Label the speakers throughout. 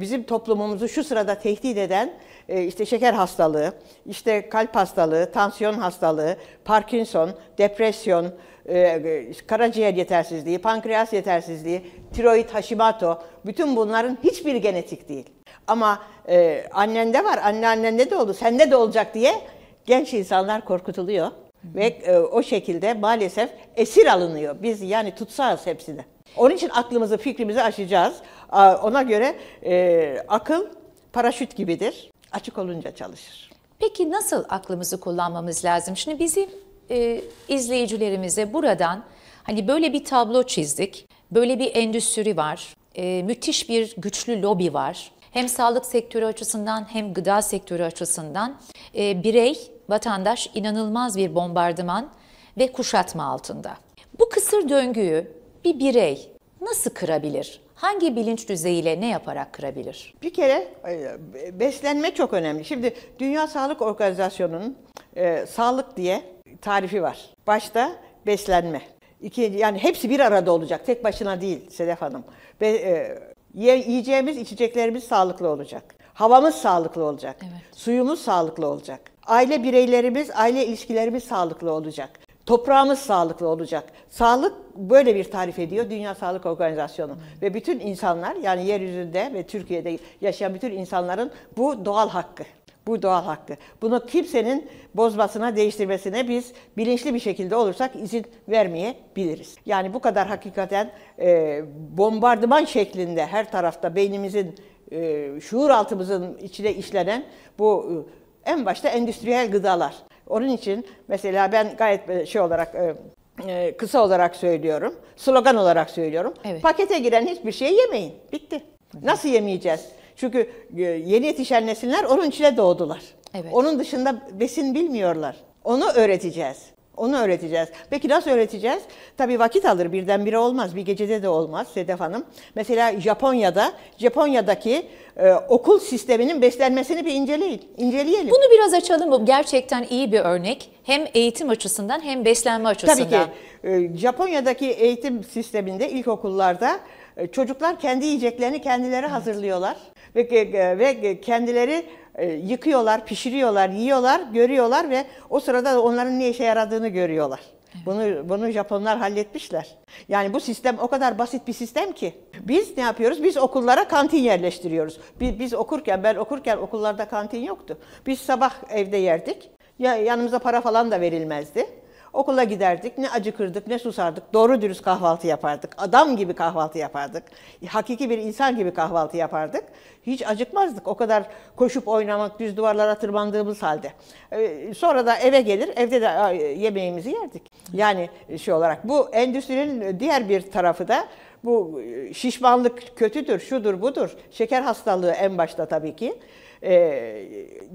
Speaker 1: bizim toplumumuzu şu sırada tehdit eden e, işte şeker hastalığı, işte kalp hastalığı, tansiyon hastalığı, Parkinson, depresyon, e, e, karaciğer yetersizliği, pankreas yetersizliği, tiroid, Hashimoto bütün bunların hiçbir genetik değil. Ama annende var, anneannende de oldu, sende de olacak diye genç insanlar korkutuluyor. Ve e, o şekilde maalesef esir alınıyor. Biz yani tutsağız hepsini. Onun için aklımızı, fikrimizi aşacağız. Ona göre e, akıl paraşüt gibidir. Açık olunca çalışır.
Speaker 2: Peki nasıl aklımızı kullanmamız lazım? Şimdi bizim e, izleyicilerimize buradan hani böyle bir tablo çizdik. Böyle bir endüstri var. E, müthiş bir güçlü lobi var. Hem sağlık sektörü açısından hem gıda sektörü açısından e, birey vatandaş inanılmaz bir bombardıman ve kuşatma altında. Bu kısır döngüyü bir birey nasıl kırabilir? Hangi bilinç düzeyiyle ne yaparak kırabilir?
Speaker 1: Bir kere e, beslenme çok önemli. Şimdi Dünya Sağlık Organizasyonu'nun e, sağlık diye tarifi var. Başta beslenme. İkinci, yani hepsi bir arada olacak. Tek başına değil Sedef Hanım. Ve, e, yiyeceğimiz, içeceklerimiz sağlıklı olacak. Havamız sağlıklı olacak. Evet. Suyumuz sağlıklı olacak aile bireylerimiz, aile ilişkilerimiz sağlıklı olacak. Toprağımız sağlıklı olacak. Sağlık böyle bir tarif ediyor Dünya Sağlık Organizasyonu. Ve bütün insanlar yani yeryüzünde ve Türkiye'de yaşayan bütün insanların bu doğal hakkı. Bu doğal hakkı. Bunu kimsenin bozmasına, değiştirmesine biz bilinçli bir şekilde olursak izin vermeyebiliriz. Yani bu kadar hakikaten e, bombardıman şeklinde her tarafta beynimizin e, şuur altımızın içine işlenen bu e, en başta endüstriyel gıdalar. Onun için mesela ben gayet e, şey olarak e, e, kısa olarak söylüyorum. Slogan olarak söylüyorum. Evet. Pakete giren hiçbir şey yemeyin. Bitti. Nasıl yemeyeceğiz? Çünkü yeni yetişen nesiller onun içine doğdular. Evet. Onun dışında besin bilmiyorlar. Onu öğreteceğiz. Onu öğreteceğiz. Peki nasıl öğreteceğiz? Tabii vakit alır birdenbire olmaz. Bir gecede de olmaz Sedef Hanım. Mesela Japonya'da, Japonya'daki
Speaker 2: e, okul sisteminin beslenmesini bir inceleyin, inceleyelim. Bunu biraz açalım. Bu gerçekten iyi bir örnek. Hem eğitim açısından hem beslenme açısından. Tabii ki. E, Japonya'daki
Speaker 1: eğitim sisteminde ilkokullarda e, çocuklar kendi yiyeceklerini kendileri evet. hazırlıyorlar. Ve, ve kendileri e, yıkıyorlar, pişiriyorlar, yiyorlar, görüyorlar ve o sırada onların ne işe yaradığını görüyorlar. Bunu bunu Japonlar halletmişler. Yani bu sistem o kadar basit bir sistem ki. Biz ne yapıyoruz? Biz okullara kantin yerleştiriyoruz. Biz, biz okurken ben okurken okullarda kantin yoktu. Biz sabah evde yerdik. Ya yanımıza para falan da verilmezdi. Okula giderdik, ne acıkırdık, ne susardık. Doğru dürüst kahvaltı yapardık. Adam gibi kahvaltı yapardık. Hakiki bir insan gibi kahvaltı yapardık. Hiç acıkmazdık. O kadar koşup oynamak, düz duvarlara tırmandığımız halde. Ee, sonra da eve gelir, evde de yemeğimizi yerdik. Yani şey olarak bu endüstrinin diğer bir tarafı da bu e, şişmanlık kötüdür, şudur budur. Şeker hastalığı en başta tabii ki. E,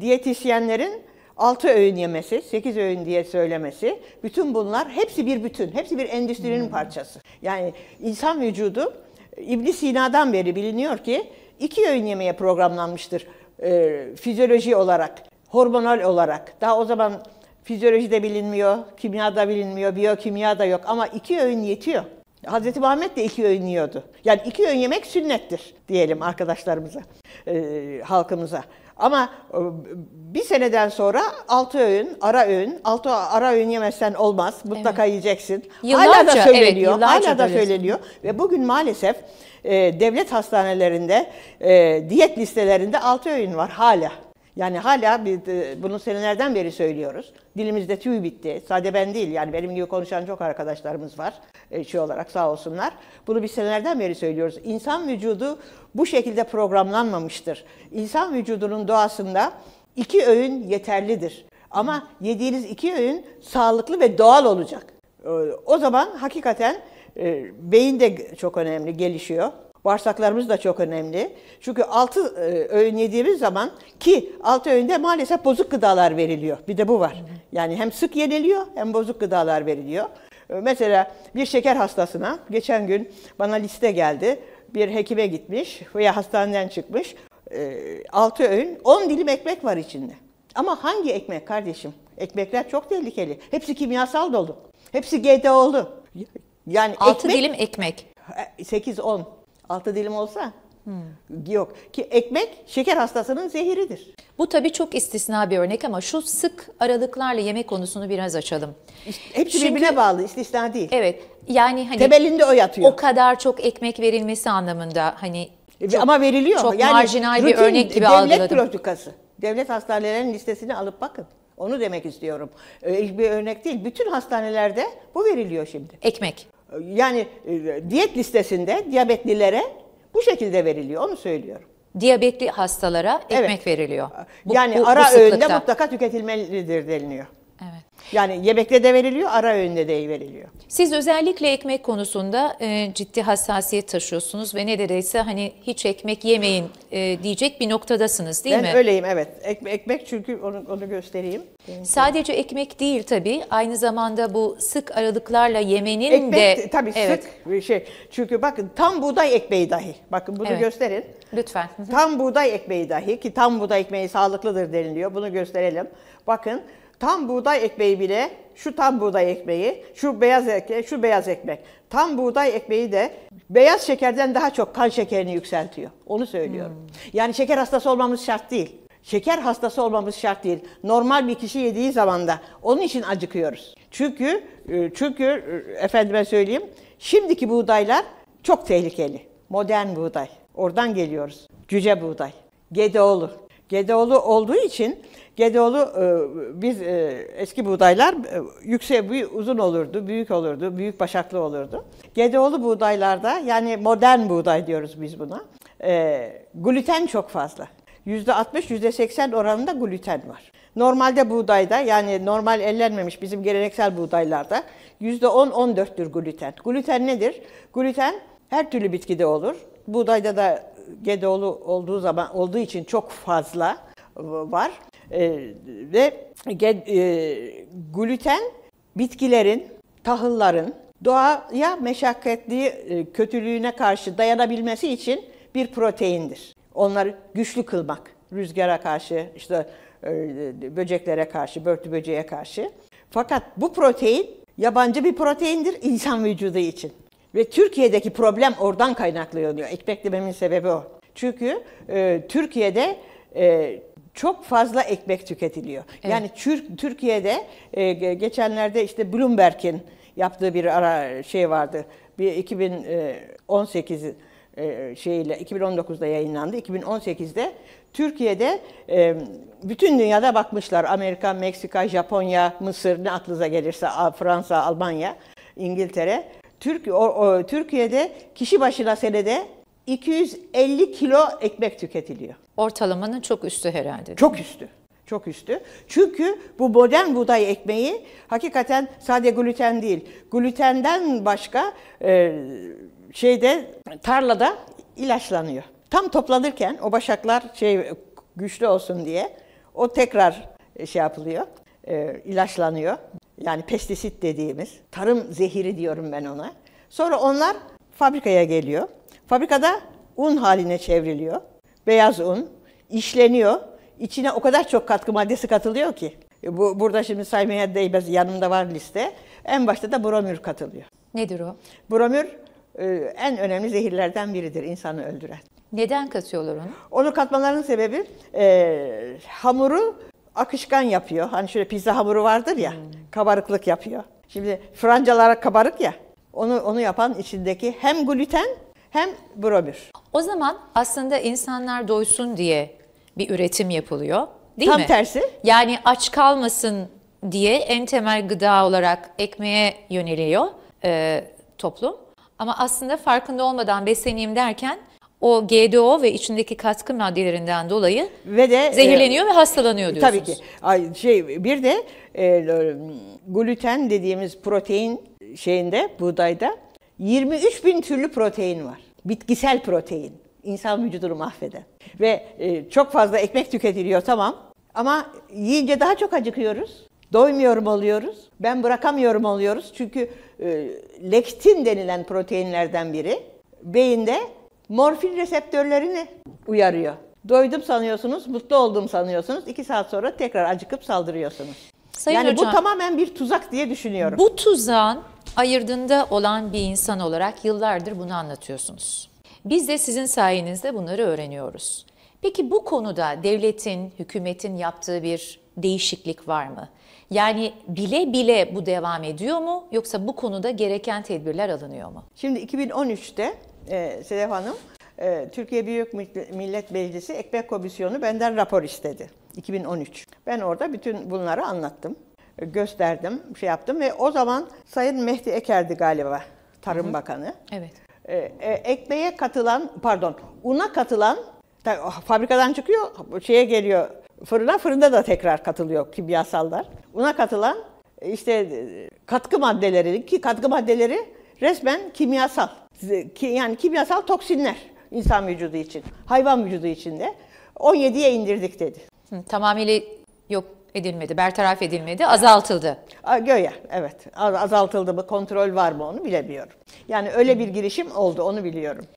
Speaker 1: diyetisyenlerin 6 öğün yemesi, 8 öğün diye söylemesi, bütün bunlar hepsi bir bütün, hepsi bir endüstrinin hmm. parçası. Yani insan vücudu e, İbn Sina'dan beri biliniyor ki iki öğün yemeye programlanmıştır e, fizyoloji olarak, hormonal olarak. Daha o zaman fizyoloji de bilinmiyor, kimya da bilinmiyor, biyokimya da yok ama iki öğün yetiyor. Hz. Muhammed de iki öğün yiyordu. Yani iki öğün yemek sünnettir diyelim arkadaşlarımıza, e, halkımıza. Ama e, bir seneden sonra altı öğün, ara öğün, altı ara öğün yemezsen olmaz. Mutlaka evet. yiyeceksin. Yıllarca, hala da söyleniyor. Evet, hala da söyleniyor ve bugün maalesef e, devlet hastanelerinde e, diyet listelerinde altı öğün var hala. Yani hala bir, e, bunu senelerden beri söylüyoruz. Dilimizde tüy bitti. Sade ben değil yani benim gibi konuşan çok arkadaşlarımız var e, şey olarak sağ olsunlar. Bunu biz senelerden beri söylüyoruz. İnsan vücudu bu şekilde programlanmamıştır. İnsan vücudunun doğasında iki öğün yeterlidir. Ama yediğiniz iki öğün sağlıklı ve doğal olacak. O zaman hakikaten e, beyin de çok önemli gelişiyor. Bağırsaklarımız da çok önemli. Çünkü altı e, öğün yediğimiz zaman ki altı öğünde maalesef bozuk gıdalar veriliyor. Bir de bu var. Yani hem sık yeniliyor hem bozuk gıdalar veriliyor. E, mesela bir şeker hastasına geçen gün bana liste geldi. Bir hekime gitmiş veya hastaneden çıkmış. E, altı öğün on dilim ekmek var içinde. Ama hangi ekmek kardeşim? Ekmekler çok tehlikeli. Hepsi kimyasal dolu. Hepsi GDO'lu. Yani altı ekmek, dilim ekmek. 8-10 Altı dilim olsa Hmm. Yok ki
Speaker 2: ekmek şeker hastasının zehiridir. Bu tabii çok istisna bir örnek ama şu sık aralıklarla yemek konusunu biraz açalım. İşte hepsi Çünkü, birbirine bağlı istisna değil. Evet yani hani Tebelinde o yatıyor. O kadar çok ekmek verilmesi anlamında hani e, çok, ama veriliyor. Çok yani marjinal rutin, bir örnek gibi devlet algıladım. Devlet
Speaker 1: politikası. Devlet hastanelerinin listesini alıp bakın. Onu demek istiyorum. İlk bir örnek değil. Bütün hastanelerde bu veriliyor şimdi. Ekmek. Yani e, diyet listesinde diyabetlilere bu şekilde veriliyor onu söylüyorum.
Speaker 2: Diyabetli hastalara ekmek evet. veriliyor.
Speaker 1: Bu, yani bu, ara bu öğünde mutlaka tüketilmelidir deniliyor. Yani yemekle de veriliyor, ara öğünde de veriliyor.
Speaker 2: Siz özellikle ekmek konusunda e, ciddi hassasiyet taşıyorsunuz ve neredeyse hani hiç ekmek yemeyin e, diyecek bir noktadasınız değil ben mi? Ben öyleyim evet. ekmek çünkü onu, onu göstereyim. Sadece ekmek değil tabii. Aynı zamanda bu sık aralıklarla yemenin ekmek, de... Ekmek tabii evet.
Speaker 1: sık bir şey. Çünkü bakın tam buğday ekmeği dahi. Bakın bunu evet.
Speaker 2: gösterin. Lütfen.
Speaker 1: Tam buğday ekmeği dahi ki tam buğday ekmeği sağlıklıdır deniliyor. Bunu gösterelim. Bakın Tam buğday ekmeği bile şu tam buğday ekmeği, şu beyaz ekmek, şu beyaz ekmek. Tam buğday ekmeği de beyaz şekerden daha çok kan şekerini yükseltiyor. Onu söylüyorum. Hmm. Yani şeker hastası olmamız şart değil. Şeker hastası olmamız şart değil. Normal bir kişi yediği zaman da onun için acıkıyoruz. Çünkü e, çünkü e, efendime söyleyeyim şimdiki buğdaylar çok tehlikeli. Modern buğday. Oradan geliyoruz. Cüce buğday. Gedeoğlu. Gedeoğlu olduğu için Gedeoğlu e, biz e, eski buğdaylar e, yüksek bir uzun olurdu, büyük olurdu, büyük başaklı olurdu. Gedeoğlu buğdaylarda yani modern buğday diyoruz biz buna. gluten çok fazla. %60, %80 oranında gluten var. Normalde buğdayda yani normal ellenmemiş bizim geleneksel buğdaylarda %10-14'tür gluten. Gluten nedir? Gluten her türlü bitkide olur. Buğdayda da gedeoğlu olduğu zaman olduğu için çok fazla var. Ee, ve e, gluten bitkilerin, tahılların doğaya meşakkatli e, kötülüğüne karşı dayanabilmesi için bir proteindir. Onları güçlü kılmak, rüzgara karşı, işte e, böceklere karşı, börtü böceğe karşı. Fakat bu protein yabancı bir proteindir insan vücudu için. Ve Türkiye'deki problem oradan kaynaklanıyor. Ekmek dememin sebebi o. Çünkü e, Türkiye'de e, çok fazla ekmek tüketiliyor. Evet. Yani Türkiye'de e, geçenlerde işte Bloomberg'in yaptığı bir ara şey vardı. Bir 2018 e, e, şeyle 2019'da yayınlandı. 2018'de Türkiye'de bütün dünyada bakmışlar. Amerika, Meksika, Japonya, Mısır ne aklınıza gelirse Fransa, Almanya, İngiltere. Türk, o, o, Türkiye'de kişi başına senede 250 kilo ekmek tüketiliyor. Ortalamanın çok üstü herhalde. Çok üstü. Çok üstü. Çünkü bu modern buğday ekmeği hakikaten sadece gluten değil. Glutenden başka e, şeyde tarlada ilaçlanıyor. Tam toplanırken o başaklar şey güçlü olsun diye o tekrar şey yapılıyor. E, ilaçlanıyor. Yani pestisit dediğimiz tarım zehiri diyorum ben ona. Sonra onlar fabrikaya geliyor. Fabrikada un haline çevriliyor. Beyaz un işleniyor. İçine o kadar çok katkı maddesi katılıyor ki. E, bu, burada şimdi saymaya değmez yanımda var liste. En başta da bromür katılıyor. Nedir o? Bromür e, en önemli zehirlerden biridir insanı öldüren.
Speaker 2: Neden katıyorlar onu?
Speaker 1: Onu katmaların sebebi e, hamuru akışkan yapıyor. Hani şöyle pizza hamuru vardır ya, hmm. kabarıklık yapıyor. Şimdi francalara kabarık ya, onu onu yapan
Speaker 2: içindeki hem gluten hem bromür. O zaman aslında insanlar doysun diye bir üretim yapılıyor değil Tam mi? Tam tersi. Yani aç kalmasın diye en temel gıda olarak ekmeğe yöneliyor e, toplum. Ama aslında farkında olmadan besleneyim derken o GDO ve içindeki katkı maddelerinden dolayı ve de e, zehirleniyor e, ve hastalanıyor diyorsunuz. Tabii ki.
Speaker 1: Ay şey bir de e, gluten dediğimiz protein şeyinde buğdayda 23 bin türlü protein var. Bitkisel protein. İnsan vücudunu mahveden. Ve e, çok fazla ekmek tüketiliyor tamam. Ama yiyince daha çok acıkıyoruz. Doymuyorum oluyoruz. Ben bırakamıyorum oluyoruz. Çünkü e, lektin denilen proteinlerden biri beyinde morfin reseptörlerini uyarıyor. Doydum sanıyorsunuz, mutlu oldum sanıyorsunuz. İki saat sonra tekrar acıkıp saldırıyorsunuz. Sayın yani hocam, bu
Speaker 2: tamamen bir tuzak diye düşünüyorum. Bu tuzağın ayırdığında olan bir insan olarak yıllardır bunu anlatıyorsunuz. Biz de sizin sayenizde bunları öğreniyoruz. Peki bu konuda devletin, hükümetin yaptığı bir değişiklik var mı? Yani bile bile bu devam ediyor mu yoksa bu konuda gereken tedbirler alınıyor mu?
Speaker 1: Şimdi 2013'te e, Sedef Hanım e, Türkiye Büyük Millet Meclisi Ekmek Komisyonu benden rapor istedi. 2013. Ben orada bütün bunları anlattım gösterdim, şey yaptım ve o zaman Sayın Mehdi Eker'di galiba Tarım Hı-hı. Bakanı. Evet. E, e, ekmeğe katılan, pardon, una katılan fabrikadan çıkıyor, şeye geliyor fırına, fırında da tekrar katılıyor kimyasallar. Una katılan işte katkı maddeleri ki katkı maddeleri resmen kimyasal. Yani kimyasal toksinler insan vücudu için, hayvan vücudu için
Speaker 2: de 17'ye indirdik dedi. tamamıyla yok edilmedi, bertaraf edilmedi, azaltıldı. Göya evet azaltıldı mı kontrol var mı onu bilemiyorum.
Speaker 1: Yani öyle bir girişim oldu onu biliyorum.